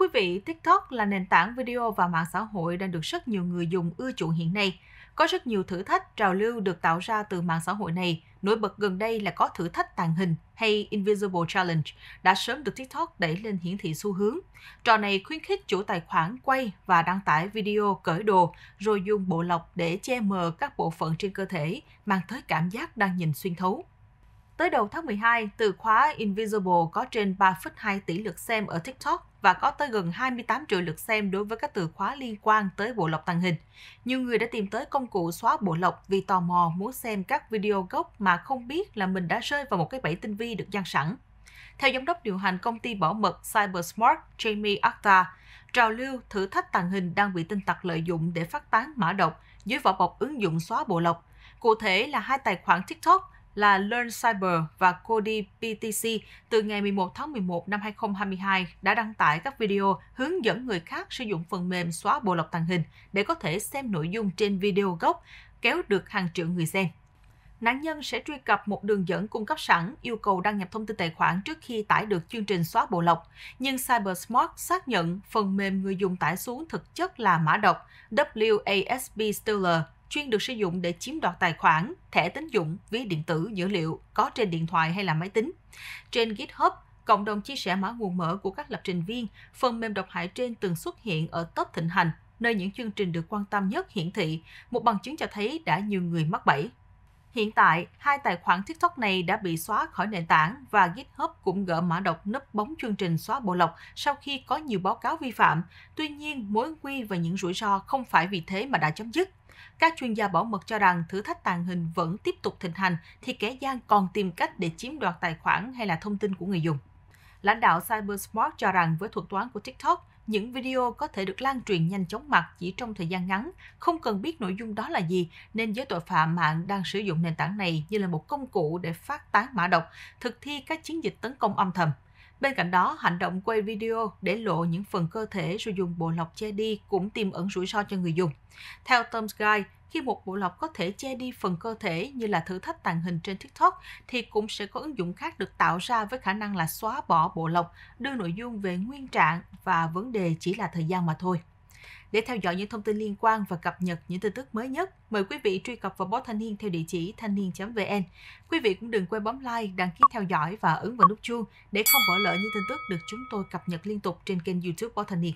quý vị, TikTok là nền tảng video và mạng xã hội đang được rất nhiều người dùng ưa chuộng hiện nay. Có rất nhiều thử thách trào lưu được tạo ra từ mạng xã hội này. Nổi bật gần đây là có thử thách tàng hình hay Invisible Challenge đã sớm được TikTok đẩy lên hiển thị xu hướng. Trò này khuyến khích chủ tài khoản quay và đăng tải video cởi đồ rồi dùng bộ lọc để che mờ các bộ phận trên cơ thể, mang tới cảm giác đang nhìn xuyên thấu. Tới đầu tháng 12, từ khóa Invisible có trên 3,2 tỷ lượt xem ở TikTok và có tới gần 28 triệu lượt xem đối với các từ khóa liên quan tới bộ lọc tàng hình. Nhiều người đã tìm tới công cụ xóa bộ lọc vì tò mò muốn xem các video gốc mà không biết là mình đã rơi vào một cái bẫy tinh vi được dang sẵn. Theo giám đốc điều hành công ty bảo mật Cybersmart Jamie Acta, trào lưu thử thách tàng hình đang bị tin tặc lợi dụng để phát tán mã độc dưới vỏ bọc ứng dụng xóa bộ lọc. Cụ thể là hai tài khoản TikTok là Learn Cyber và Cody PTC từ ngày 11 tháng 11 năm 2022 đã đăng tải các video hướng dẫn người khác sử dụng phần mềm xóa bộ lọc tàng hình để có thể xem nội dung trên video gốc, kéo được hàng triệu người xem. Nạn nhân sẽ truy cập một đường dẫn cung cấp sẵn, yêu cầu đăng nhập thông tin tài khoản trước khi tải được chương trình xóa bộ lọc. Nhưng CyberSmart xác nhận phần mềm người dùng tải xuống thực chất là mã độc WASP Stealer chuyên được sử dụng để chiếm đoạt tài khoản, thẻ tín dụng, ví điện tử, dữ liệu có trên điện thoại hay là máy tính. Trên GitHub, cộng đồng chia sẻ mã nguồn mở của các lập trình viên, phần mềm độc hại trên từng xuất hiện ở top thịnh hành, nơi những chương trình được quan tâm nhất hiển thị, một bằng chứng cho thấy đã nhiều người mắc bẫy. Hiện tại, hai tài khoản TikTok này đã bị xóa khỏi nền tảng và GitHub cũng gỡ mã độc nấp bóng chương trình xóa bộ lọc sau khi có nhiều báo cáo vi phạm. Tuy nhiên, mối nguy và những rủi ro không phải vì thế mà đã chấm dứt. Các chuyên gia bảo mật cho rằng thử thách tàng hình vẫn tiếp tục thịnh hành thì kẻ gian còn tìm cách để chiếm đoạt tài khoản hay là thông tin của người dùng. Lãnh đạo Cybersmart cho rằng với thuật toán của TikTok, những video có thể được lan truyền nhanh chóng mặt chỉ trong thời gian ngắn, không cần biết nội dung đó là gì, nên giới tội phạm mạng đang sử dụng nền tảng này như là một công cụ để phát tán mã độc, thực thi các chiến dịch tấn công âm thầm. Bên cạnh đó, hành động quay video để lộ những phần cơ thể rồi dùng bộ lọc che đi cũng tiềm ẩn rủi ro cho người dùng. Theo Tom's Guide, khi một bộ lọc có thể che đi phần cơ thể như là thử thách tàng hình trên TikTok thì cũng sẽ có ứng dụng khác được tạo ra với khả năng là xóa bỏ bộ lọc, đưa nội dung về nguyên trạng và vấn đề chỉ là thời gian mà thôi. Để theo dõi những thông tin liên quan và cập nhật những tin tức mới nhất, mời quý vị truy cập vào báo Thanh Niên theo địa chỉ thanh niên.vn. Quý vị cũng đừng quên bấm like, đăng ký theo dõi và ấn vào nút chuông để không bỏ lỡ những tin tức được chúng tôi cập nhật liên tục trên kênh YouTube báo Thanh Niên.